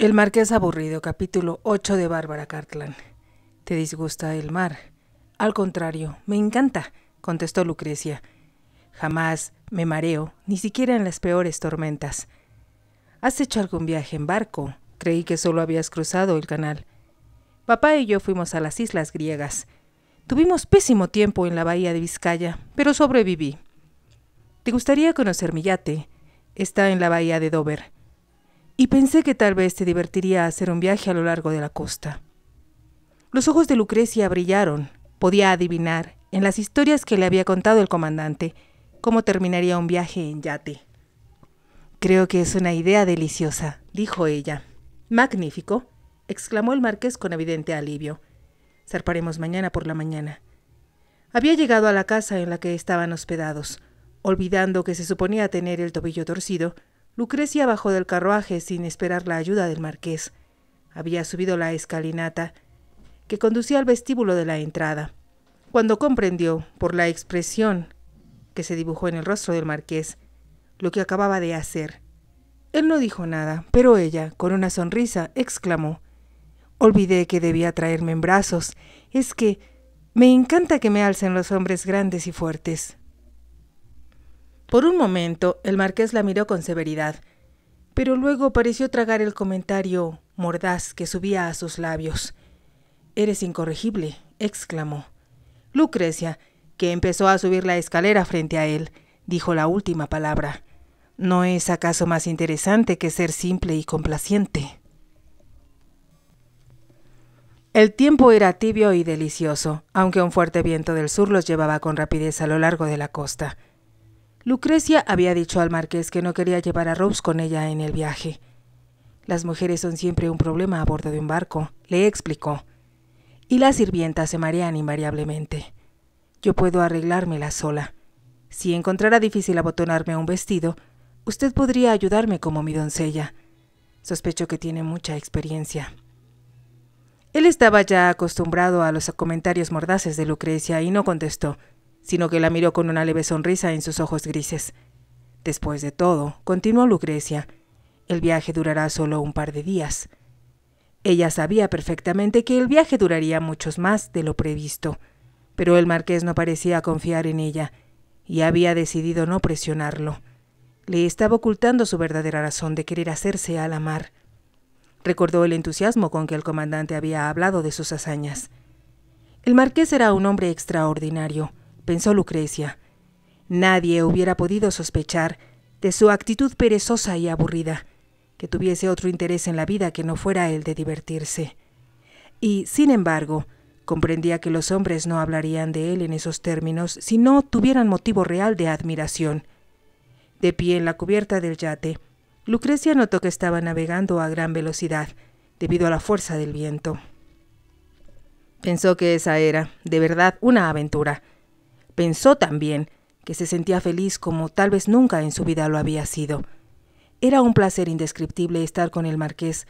El Marqués Aburrido, capítulo 8 de Bárbara Cartland. ¿Te disgusta el mar? Al contrario, me encanta, contestó Lucrecia. Jamás me mareo, ni siquiera en las peores tormentas. ¿Has hecho algún viaje en barco? Creí que solo habías cruzado el canal. Papá y yo fuimos a las islas griegas. Tuvimos pésimo tiempo en la bahía de Vizcaya, pero sobreviví. ¿Te gustaría conocer mi yate? Está en la bahía de Dover y pensé que tal vez se divertiría hacer un viaje a lo largo de la costa. Los ojos de Lucrecia brillaron. Podía adivinar, en las historias que le había contado el comandante, cómo terminaría un viaje en yate. Creo que es una idea deliciosa, dijo ella. Magnífico, exclamó el marqués con evidente alivio. Zarparemos mañana por la mañana. Había llegado a la casa en la que estaban hospedados, olvidando que se suponía tener el tobillo torcido, Lucrecia bajó del carruaje sin esperar la ayuda del marqués. Había subido la escalinata que conducía al vestíbulo de la entrada, cuando comprendió, por la expresión que se dibujó en el rostro del marqués, lo que acababa de hacer. Él no dijo nada, pero ella, con una sonrisa, exclamó Olvidé que debía traerme en brazos. Es que me encanta que me alcen los hombres grandes y fuertes. Por un momento, el marqués la miró con severidad, pero luego pareció tragar el comentario mordaz que subía a sus labios. Eres incorregible, exclamó. Lucrecia, que empezó a subir la escalera frente a él, dijo la última palabra. ¿No es acaso más interesante que ser simple y complaciente? El tiempo era tibio y delicioso, aunque un fuerte viento del sur los llevaba con rapidez a lo largo de la costa. Lucrecia había dicho al marqués que no quería llevar a Rose con ella en el viaje. Las mujeres son siempre un problema a bordo de un barco, le explicó. Y las sirvientas se marean invariablemente. Yo puedo arreglármela sola. Si encontrara difícil abotonarme un vestido, usted podría ayudarme como mi doncella. Sospecho que tiene mucha experiencia. Él estaba ya acostumbrado a los comentarios mordaces de Lucrecia y no contestó sino que la miró con una leve sonrisa en sus ojos grises. Después de todo, continuó Lucrecia, el viaje durará solo un par de días. Ella sabía perfectamente que el viaje duraría muchos más de lo previsto, pero el marqués no parecía confiar en ella, y había decidido no presionarlo. Le estaba ocultando su verdadera razón de querer hacerse a la mar. Recordó el entusiasmo con que el comandante había hablado de sus hazañas. El marqués era un hombre extraordinario, pensó Lucrecia. Nadie hubiera podido sospechar de su actitud perezosa y aburrida, que tuviese otro interés en la vida que no fuera el de divertirse. Y, sin embargo, comprendía que los hombres no hablarían de él en esos términos si no tuvieran motivo real de admiración. De pie en la cubierta del yate, Lucrecia notó que estaba navegando a gran velocidad, debido a la fuerza del viento. Pensó que esa era, de verdad, una aventura, Pensó también que se sentía feliz como tal vez nunca en su vida lo había sido. Era un placer indescriptible estar con el marqués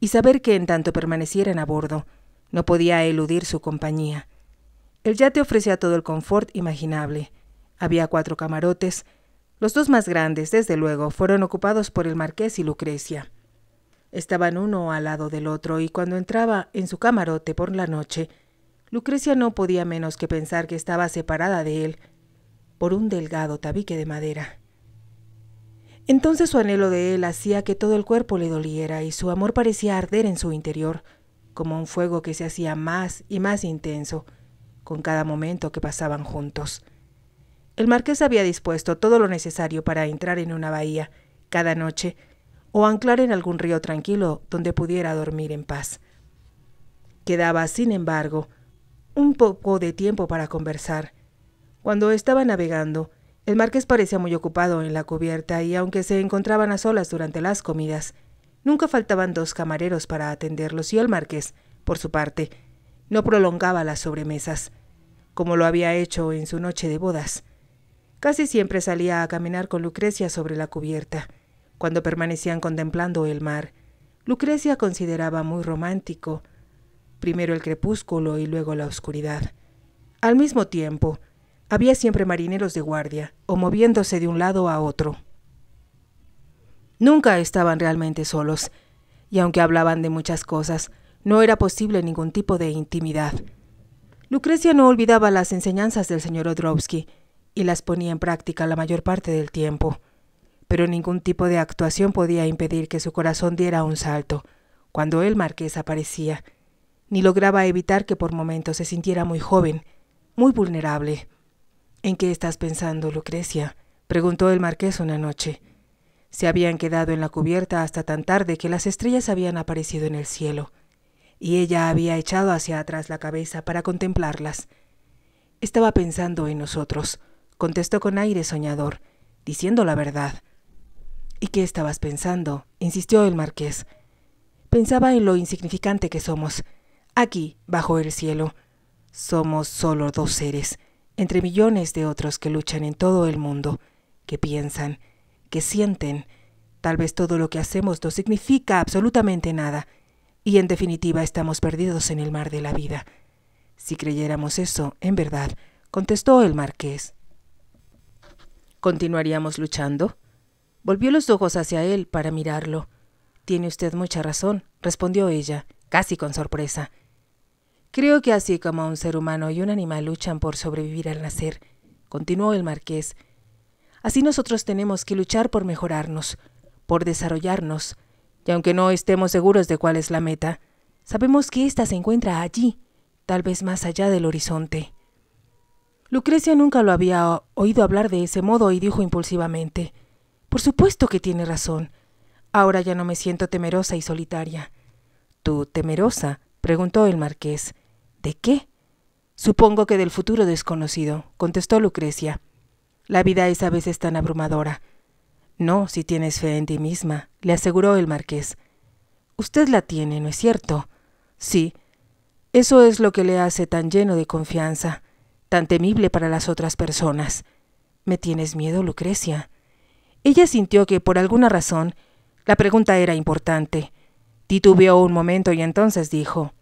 y saber que en tanto permanecieran a bordo, no podía eludir su compañía. El yate ofrecía todo el confort imaginable. Había cuatro camarotes. Los dos más grandes, desde luego, fueron ocupados por el marqués y Lucrecia. Estaban uno al lado del otro y cuando entraba en su camarote por la noche, Lucrecia no podía menos que pensar que estaba separada de él por un delgado tabique de madera. Entonces su anhelo de él hacía que todo el cuerpo le doliera y su amor parecía arder en su interior, como un fuego que se hacía más y más intenso con cada momento que pasaban juntos. El marqués había dispuesto todo lo necesario para entrar en una bahía cada noche o anclar en algún río tranquilo donde pudiera dormir en paz. Quedaba, sin embargo, un poco de tiempo para conversar. Cuando estaba navegando, el marqués parecía muy ocupado en la cubierta y aunque se encontraban a solas durante las comidas, nunca faltaban dos camareros para atenderlos y el marqués, por su parte, no prolongaba las sobremesas, como lo había hecho en su noche de bodas. Casi siempre salía a caminar con Lucrecia sobre la cubierta. Cuando permanecían contemplando el mar, Lucrecia consideraba muy romántico primero el crepúsculo y luego la oscuridad. Al mismo tiempo, había siempre marineros de guardia, o moviéndose de un lado a otro. Nunca estaban realmente solos, y aunque hablaban de muchas cosas, no era posible ningún tipo de intimidad. Lucrecia no olvidaba las enseñanzas del señor Odrowski y las ponía en práctica la mayor parte del tiempo, pero ningún tipo de actuación podía impedir que su corazón diera un salto cuando el marqués aparecía ni lograba evitar que por momentos se sintiera muy joven, muy vulnerable. ¿En qué estás pensando, Lucrecia? preguntó el marqués una noche. Se habían quedado en la cubierta hasta tan tarde que las estrellas habían aparecido en el cielo, y ella había echado hacia atrás la cabeza para contemplarlas. Estaba pensando en nosotros, contestó con aire soñador, diciendo la verdad. ¿Y qué estabas pensando? insistió el marqués. Pensaba en lo insignificante que somos, Aquí, bajo el cielo, somos solo dos seres, entre millones de otros que luchan en todo el mundo, que piensan, que sienten. Tal vez todo lo que hacemos no significa absolutamente nada, y en definitiva estamos perdidos en el mar de la vida. Si creyéramos eso, en verdad, contestó el marqués. ¿Continuaríamos luchando? Volvió los ojos hacia él para mirarlo. Tiene usted mucha razón, respondió ella, casi con sorpresa. Creo que así como un ser humano y un animal luchan por sobrevivir al nacer, continuó el marqués, así nosotros tenemos que luchar por mejorarnos, por desarrollarnos, y aunque no estemos seguros de cuál es la meta, sabemos que ésta se encuentra allí, tal vez más allá del horizonte. Lucrecia nunca lo había oído hablar de ese modo y dijo impulsivamente, Por supuesto que tiene razón. Ahora ya no me siento temerosa y solitaria. ¿Tú temerosa? preguntó el marqués. ¿De qué? Supongo que del futuro desconocido, contestó Lucrecia. La vida es a veces tan abrumadora. No, si tienes fe en ti misma, le aseguró el marqués. Usted la tiene, ¿no es cierto? Sí. Eso es lo que le hace tan lleno de confianza, tan temible para las otras personas. ¿Me tienes miedo, Lucrecia? Ella sintió que, por alguna razón, la pregunta era importante. Titubeó un momento y entonces dijo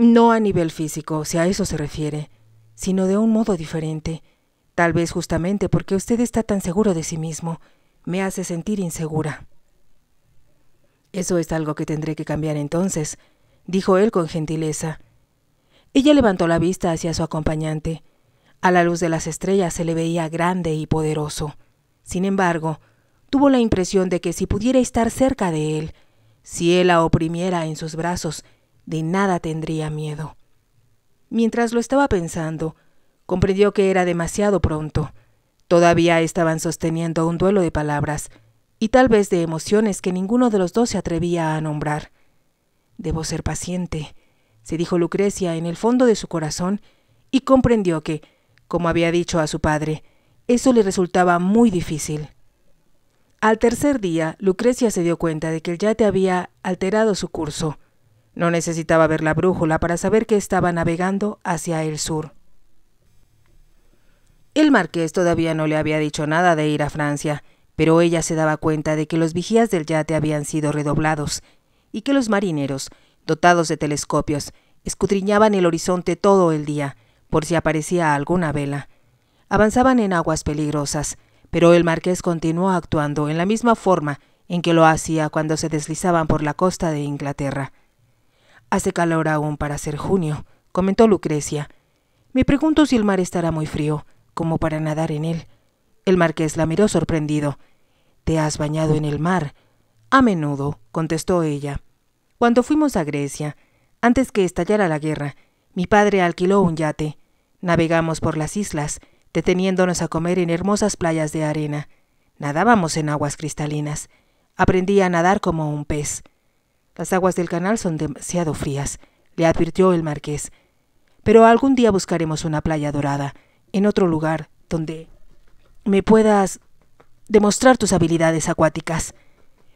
no a nivel físico, si a eso se refiere, sino de un modo diferente. Tal vez justamente porque usted está tan seguro de sí mismo, me hace sentir insegura. Eso es algo que tendré que cambiar entonces, dijo él con gentileza. Ella levantó la vista hacia su acompañante. A la luz de las estrellas se le veía grande y poderoso. Sin embargo, tuvo la impresión de que si pudiera estar cerca de él, si él la oprimiera en sus brazos de nada tendría miedo. Mientras lo estaba pensando, comprendió que era demasiado pronto. Todavía estaban sosteniendo un duelo de palabras, y tal vez de emociones que ninguno de los dos se atrevía a nombrar. Debo ser paciente, se dijo Lucrecia en el fondo de su corazón, y comprendió que, como había dicho a su padre, eso le resultaba muy difícil. Al tercer día, Lucrecia se dio cuenta de que el yate había alterado su curso. No necesitaba ver la brújula para saber que estaba navegando hacia el sur. El marqués todavía no le había dicho nada de ir a Francia, pero ella se daba cuenta de que los vigías del yate habían sido redoblados y que los marineros, dotados de telescopios, escudriñaban el horizonte todo el día, por si aparecía alguna vela. Avanzaban en aguas peligrosas, pero el marqués continuó actuando en la misma forma en que lo hacía cuando se deslizaban por la costa de Inglaterra. Hace calor aún para ser junio, comentó Lucrecia. Me pregunto si el mar estará muy frío, como para nadar en él. El marqués la miró sorprendido. ¿Te has bañado en el mar? A menudo, contestó ella. Cuando fuimos a Grecia, antes que estallara la guerra, mi padre alquiló un yate. Navegamos por las islas, deteniéndonos a comer en hermosas playas de arena. Nadábamos en aguas cristalinas. Aprendí a nadar como un pez. Las aguas del canal son demasiado frías, le advirtió el marqués. Pero algún día buscaremos una playa dorada, en otro lugar donde me puedas demostrar tus habilidades acuáticas.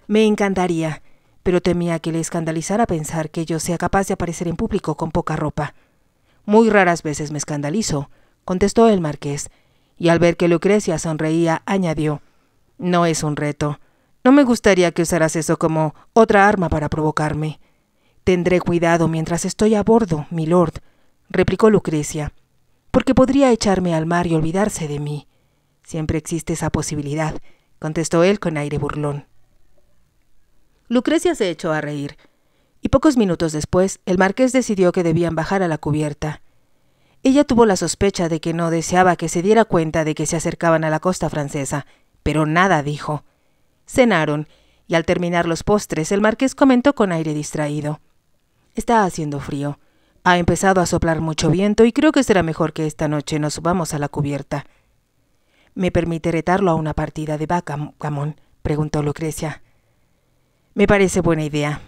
Me encantaría, pero temía que le escandalizara pensar que yo sea capaz de aparecer en público con poca ropa. Muy raras veces me escandalizo, contestó el marqués, y al ver que Lucrecia sonreía, añadió No es un reto, no me gustaría que usaras eso como otra arma para provocarme. Tendré cuidado mientras estoy a bordo, mi lord, replicó Lucrecia, porque podría echarme al mar y olvidarse de mí. Siempre existe esa posibilidad, contestó él con aire burlón. Lucrecia se echó a reír, y pocos minutos después el marqués decidió que debían bajar a la cubierta. Ella tuvo la sospecha de que no deseaba que se diera cuenta de que se acercaban a la costa francesa, pero nada dijo. Cenaron, y al terminar los postres el marqués comentó con aire distraído. Está haciendo frío. Ha empezado a soplar mucho viento y creo que será mejor que esta noche nos subamos a la cubierta. ¿Me permite retarlo a una partida de vaca, Gamón preguntó Lucrecia. Me parece buena idea,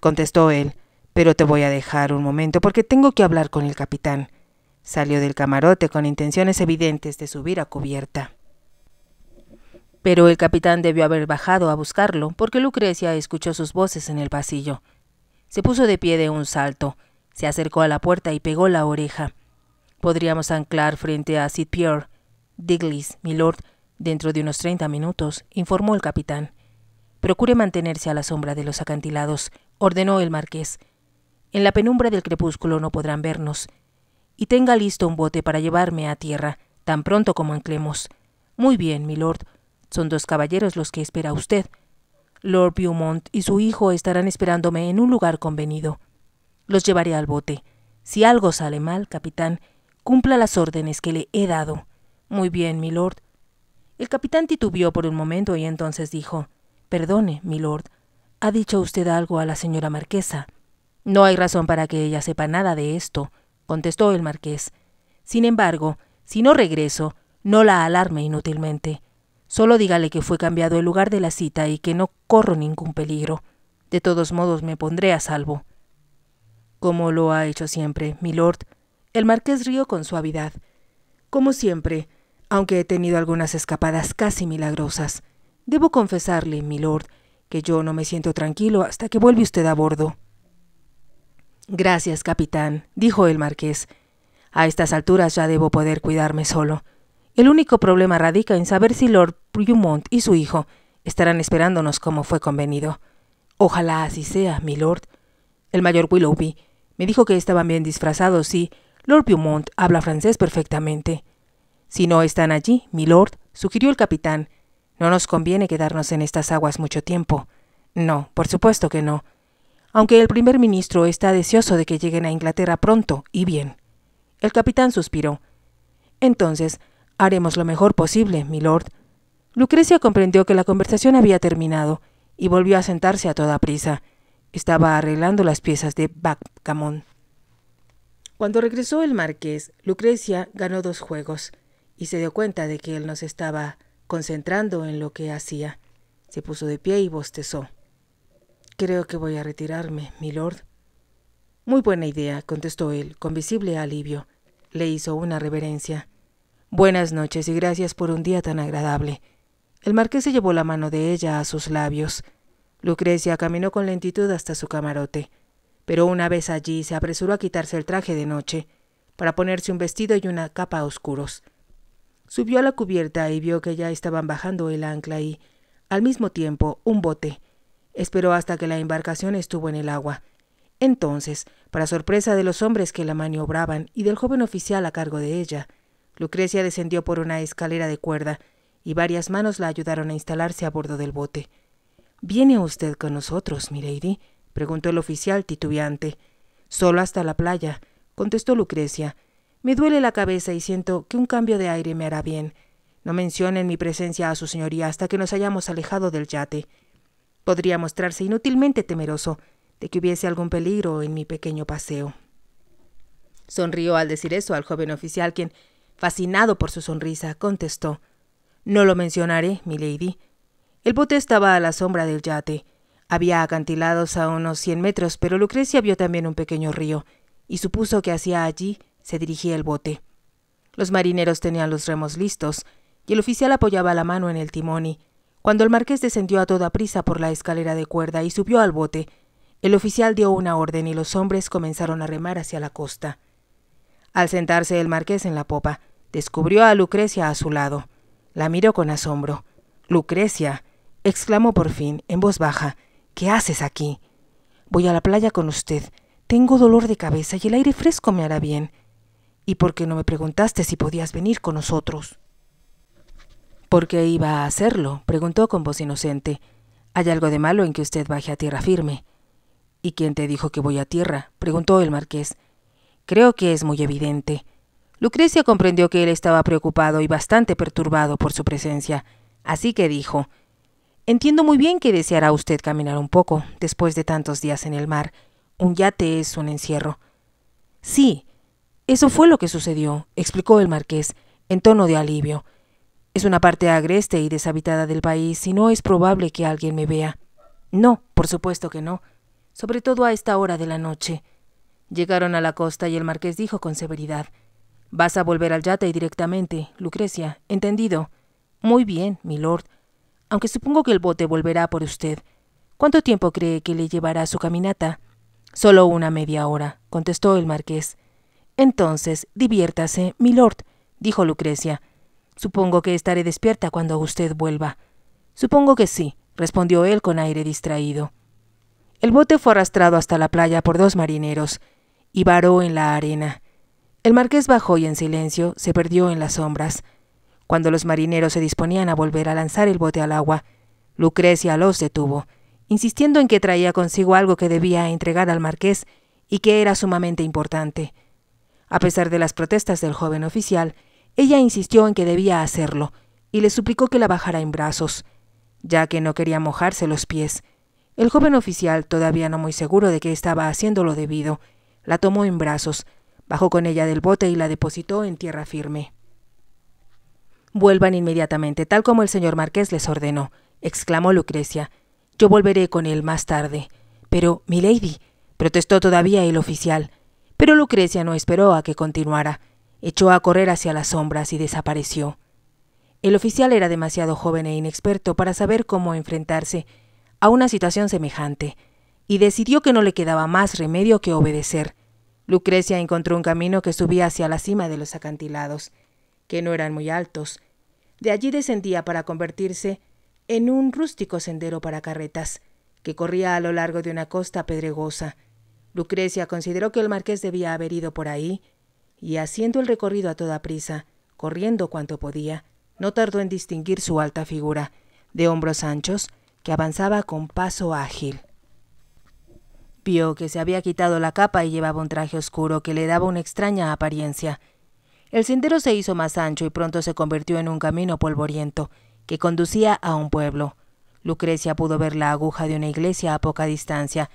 contestó él, pero te voy a dejar un momento porque tengo que hablar con el capitán. Salió del camarote con intenciones evidentes de subir a cubierta. Pero el capitán debió haber bajado a buscarlo, porque Lucrecia escuchó sus voces en el pasillo. Se puso de pie de un salto, se acercó a la puerta y pegó la oreja. Podríamos anclar frente a Sid Pierre. Diglis, milord, dentro de unos treinta minutos, informó el capitán. Procure mantenerse a la sombra de los acantilados, ordenó el marqués. En la penumbra del crepúsculo no podrán vernos. Y tenga listo un bote para llevarme a tierra, tan pronto como anclemos. Muy bien, milord, son dos caballeros los que espera usted. Lord Beaumont y su hijo estarán esperándome en un lugar convenido. Los llevaré al bote. Si algo sale mal, capitán, cumpla las órdenes que le he dado. Muy bien, milord. El capitán titubió por un momento y entonces dijo Perdone, lord. ¿Ha dicho usted algo a la señora marquesa? No hay razón para que ella sepa nada de esto, contestó el marqués. Sin embargo, si no regreso, no la alarme inútilmente. Solo dígale que fue cambiado el lugar de la cita y que no corro ningún peligro. De todos modos me pondré a salvo. Como lo ha hecho siempre, milord, el marqués rió con suavidad. Como siempre, aunque he tenido algunas escapadas casi milagrosas, debo confesarle, milord, que yo no me siento tranquilo hasta que vuelve usted a bordo. Gracias, capitán, dijo el marqués. A estas alturas ya debo poder cuidarme solo. El único problema radica en saber si Lord Beaumont y su hijo estarán esperándonos como fue convenido. Ojalá así sea, mi lord. El mayor Willoughby me dijo que estaban bien disfrazados y Lord Beaumont habla francés perfectamente. Si no están allí, mi lord, sugirió el capitán, no nos conviene quedarnos en estas aguas mucho tiempo. No, por supuesto que no. Aunque el primer ministro está deseoso de que lleguen a Inglaterra pronto y bien. El capitán suspiró. Entonces, Haremos lo mejor posible, milord. Lucrecia comprendió que la conversación había terminado y volvió a sentarse a toda prisa. Estaba arreglando las piezas de backgammon. Cuando regresó el marqués, Lucrecia ganó dos juegos y se dio cuenta de que él no se estaba concentrando en lo que hacía. Se puso de pie y bostezó. Creo que voy a retirarme, milord. Muy buena idea, contestó él, con visible alivio. Le hizo una reverencia. Buenas noches y gracias por un día tan agradable. El marqués se llevó la mano de ella a sus labios. Lucrecia caminó con lentitud hasta su camarote, pero una vez allí se apresuró a quitarse el traje de noche, para ponerse un vestido y una capa oscuros. Subió a la cubierta y vio que ya estaban bajando el ancla y, al mismo tiempo, un bote. Esperó hasta que la embarcación estuvo en el agua. Entonces, para sorpresa de los hombres que la maniobraban y del joven oficial a cargo de ella, Lucrecia descendió por una escalera de cuerda, y varias manos la ayudaron a instalarse a bordo del bote. ¿Viene usted con nosotros, milady? preguntó el oficial titubeante. Solo hasta la playa, contestó Lucrecia. Me duele la cabeza y siento que un cambio de aire me hará bien. No mencionen mi presencia a su señoría hasta que nos hayamos alejado del yate. Podría mostrarse inútilmente temeroso de que hubiese algún peligro en mi pequeño paseo. Sonrió al decir eso al joven oficial, quien fascinado por su sonrisa, contestó No lo mencionaré, lady. El bote estaba a la sombra del yate. Había acantilados a unos cien metros, pero Lucrecia vio también un pequeño río, y supuso que hacia allí se dirigía el bote. Los marineros tenían los remos listos, y el oficial apoyaba la mano en el timón cuando el marqués descendió a toda prisa por la escalera de cuerda y subió al bote, el oficial dio una orden y los hombres comenzaron a remar hacia la costa. Al sentarse el marqués en la popa, descubrió a Lucrecia a su lado. La miró con asombro. Lucrecia, exclamó por fin, en voz baja, ¿qué haces aquí? Voy a la playa con usted. Tengo dolor de cabeza y el aire fresco me hará bien. ¿Y por qué no me preguntaste si podías venir con nosotros? ¿Por qué iba a hacerlo? preguntó con voz inocente. Hay algo de malo en que usted baje a tierra firme. ¿Y quién te dijo que voy a tierra? preguntó el marqués. Creo que es muy evidente. Lucrecia comprendió que él estaba preocupado y bastante perturbado por su presencia, así que dijo Entiendo muy bien que deseará usted caminar un poco, después de tantos días en el mar. Un yate es un encierro. Sí, eso fue lo que sucedió, explicó el marqués, en tono de alivio. Es una parte agreste y deshabitada del país y no es probable que alguien me vea. No, por supuesto que no, sobre todo a esta hora de la noche. Llegaron a la costa y el marqués dijo con severidad Vas a volver al yate directamente, Lucrecia. ¿Entendido? Muy bien, mi lord. Aunque supongo que el bote volverá por usted. ¿Cuánto tiempo cree que le llevará su caminata? Solo una media hora, contestó el marqués. Entonces, diviértase, mi lord, dijo Lucrecia. Supongo que estaré despierta cuando usted vuelva. Supongo que sí, respondió él con aire distraído. El bote fue arrastrado hasta la playa por dos marineros, y varó en la arena. El marqués bajó y en silencio se perdió en las sombras. Cuando los marineros se disponían a volver a lanzar el bote al agua, Lucrecia los detuvo, insistiendo en que traía consigo algo que debía entregar al marqués y que era sumamente importante. A pesar de las protestas del joven oficial, ella insistió en que debía hacerlo y le suplicó que la bajara en brazos, ya que no quería mojarse los pies. El joven oficial, todavía no muy seguro de que estaba haciendo lo debido, la tomó en brazos, bajó con ella del bote y la depositó en tierra firme. Vuelvan inmediatamente, tal como el señor marqués les ordenó, exclamó Lucrecia. Yo volveré con él más tarde. Pero, milady, protestó todavía el oficial. Pero Lucrecia no esperó a que continuara. Echó a correr hacia las sombras y desapareció. El oficial era demasiado joven e inexperto para saber cómo enfrentarse a una situación semejante y decidió que no le quedaba más remedio que obedecer. Lucrecia encontró un camino que subía hacia la cima de los acantilados, que no eran muy altos. De allí descendía para convertirse en un rústico sendero para carretas, que corría a lo largo de una costa pedregosa. Lucrecia consideró que el marqués debía haber ido por ahí, y haciendo el recorrido a toda prisa, corriendo cuanto podía, no tardó en distinguir su alta figura, de hombros anchos, que avanzaba con paso ágil. Vio que se había quitado la capa y llevaba un traje oscuro que le daba una extraña apariencia. El sendero se hizo más ancho y pronto se convirtió en un camino polvoriento, que conducía a un pueblo. Lucrecia pudo ver la aguja de una iglesia a poca distancia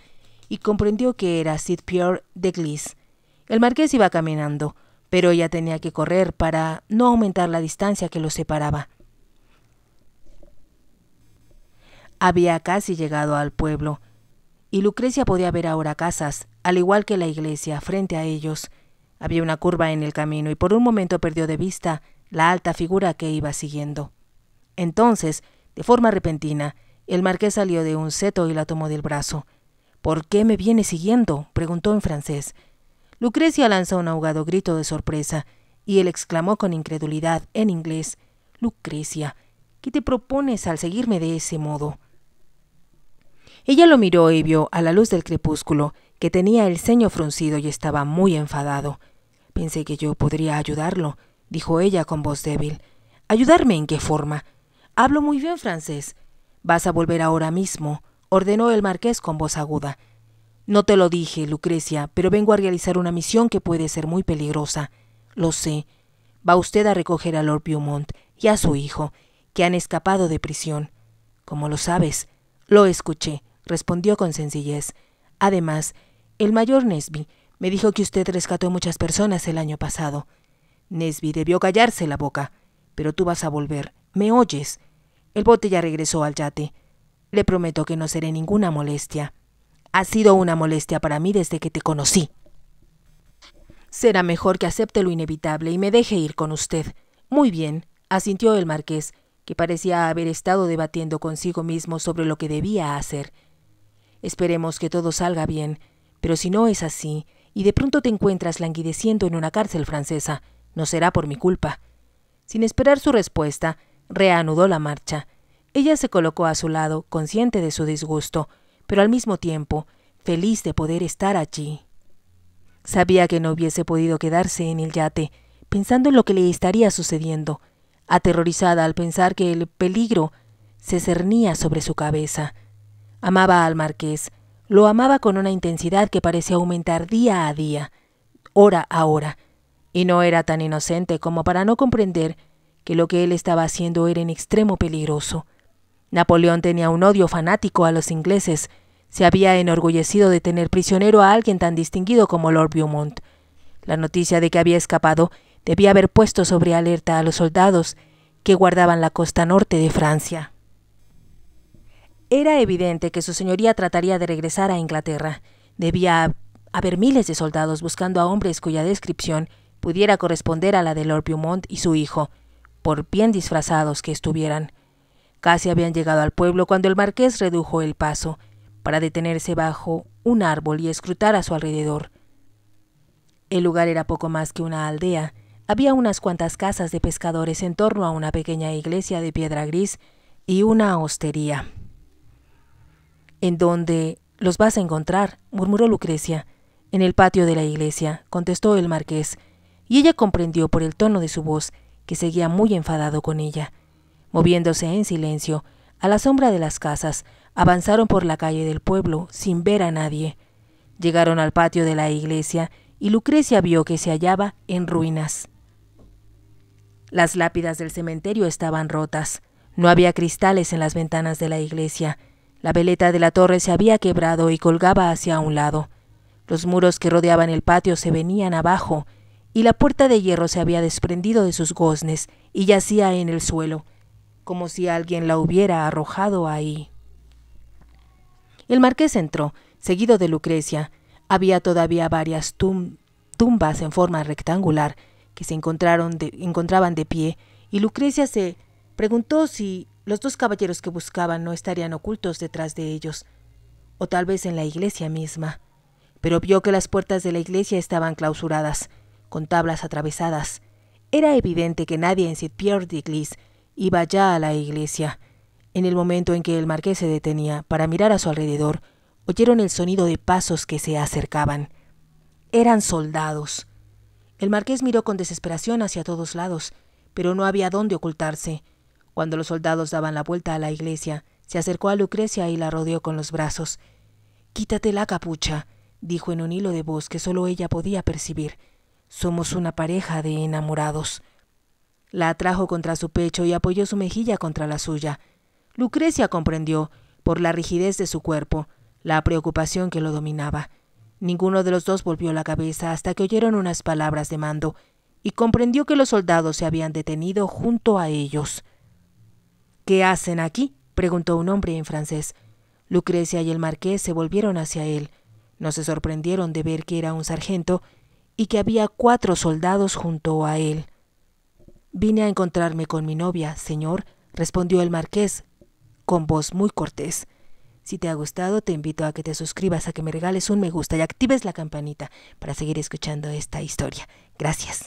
y comprendió que era Sid Pierre de Glis. El marqués iba caminando, pero ella tenía que correr para no aumentar la distancia que los separaba. Había casi llegado al pueblo, y Lucrecia podía ver ahora casas, al igual que la iglesia, frente a ellos. Había una curva en el camino y por un momento perdió de vista la alta figura que iba siguiendo. Entonces, de forma repentina, el marqués salió de un seto y la tomó del brazo. ¿Por qué me viene siguiendo? preguntó en francés. Lucrecia lanzó un ahogado grito de sorpresa, y él exclamó con incredulidad en inglés Lucrecia, ¿qué te propones al seguirme de ese modo? Ella lo miró y vio, a la luz del crepúsculo, que tenía el ceño fruncido y estaba muy enfadado. Pensé que yo podría ayudarlo, dijo ella con voz débil. ¿Ayudarme en qué forma? Hablo muy bien francés. Vas a volver ahora mismo, ordenó el marqués con voz aguda. No te lo dije, Lucrecia, pero vengo a realizar una misión que puede ser muy peligrosa. Lo sé. Va usted a recoger a Lord Beaumont y a su hijo, que han escapado de prisión. Como lo sabes, lo escuché respondió con sencillez. Además, el mayor Nesby me dijo que usted rescató muchas personas el año pasado. Nesby debió callarse la boca. Pero tú vas a volver. ¿Me oyes? El bote ya regresó al yate. Le prometo que no seré ninguna molestia. Ha sido una molestia para mí desde que te conocí. Será mejor que acepte lo inevitable y me deje ir con usted. Muy bien, asintió el marqués, que parecía haber estado debatiendo consigo mismo sobre lo que debía hacer. Esperemos que todo salga bien, pero si no es así, y de pronto te encuentras languideciendo en una cárcel francesa, no será por mi culpa. Sin esperar su respuesta, reanudó la marcha. Ella se colocó a su lado, consciente de su disgusto, pero al mismo tiempo, feliz de poder estar allí. Sabía que no hubiese podido quedarse en el yate, pensando en lo que le estaría sucediendo, aterrorizada al pensar que el peligro se cernía sobre su cabeza. Amaba al marqués, lo amaba con una intensidad que parecía aumentar día a día, hora a hora, y no era tan inocente como para no comprender que lo que él estaba haciendo era en extremo peligroso. Napoleón tenía un odio fanático a los ingleses, se había enorgullecido de tener prisionero a alguien tan distinguido como Lord Beaumont. La noticia de que había escapado debía haber puesto sobre alerta a los soldados que guardaban la costa norte de Francia. Era evidente que su señoría trataría de regresar a Inglaterra. Debía haber miles de soldados buscando a hombres cuya descripción pudiera corresponder a la de Lord Beaumont y su hijo, por bien disfrazados que estuvieran. Casi habían llegado al pueblo cuando el marqués redujo el paso para detenerse bajo un árbol y escrutar a su alrededor. El lugar era poco más que una aldea. Había unas cuantas casas de pescadores en torno a una pequeña iglesia de piedra gris y una hostería en dónde los vas a encontrar, murmuró Lucrecia. En el patio de la iglesia, contestó el marqués, y ella comprendió por el tono de su voz que seguía muy enfadado con ella. Moviéndose en silencio, a la sombra de las casas, avanzaron por la calle del pueblo sin ver a nadie. Llegaron al patio de la iglesia y Lucrecia vio que se hallaba en ruinas. Las lápidas del cementerio estaban rotas, no había cristales en las ventanas de la iglesia, la veleta de la torre se había quebrado y colgaba hacia un lado. Los muros que rodeaban el patio se venían abajo, y la puerta de hierro se había desprendido de sus goznes y yacía en el suelo, como si alguien la hubiera arrojado ahí. El marqués entró, seguido de Lucrecia. Había todavía varias tumbas en forma rectangular que se encontraban de pie, y Lucrecia se preguntó si los dos caballeros que buscaban no estarían ocultos detrás de ellos, o tal vez en la iglesia misma. Pero vio que las puertas de la iglesia estaban clausuradas, con tablas atravesadas. Era evidente que nadie en St. Pierre de iba ya a la iglesia. En el momento en que el marqués se detenía para mirar a su alrededor, oyeron el sonido de pasos que se acercaban. Eran soldados. El marqués miró con desesperación hacia todos lados, pero no había dónde ocultarse. Cuando los soldados daban la vuelta a la iglesia, se acercó a Lucrecia y la rodeó con los brazos. Quítate la capucha, dijo en un hilo de voz que solo ella podía percibir. Somos una pareja de enamorados. La atrajo contra su pecho y apoyó su mejilla contra la suya. Lucrecia comprendió, por la rigidez de su cuerpo, la preocupación que lo dominaba. Ninguno de los dos volvió la cabeza hasta que oyeron unas palabras de mando, y comprendió que los soldados se habían detenido junto a ellos. ¿Qué hacen aquí? preguntó un hombre en francés. Lucrecia y el marqués se volvieron hacia él. No se sorprendieron de ver que era un sargento y que había cuatro soldados junto a él. Vine a encontrarme con mi novia, señor, respondió el marqués, con voz muy cortés. Si te ha gustado, te invito a que te suscribas, a que me regales un me gusta y actives la campanita para seguir escuchando esta historia. Gracias.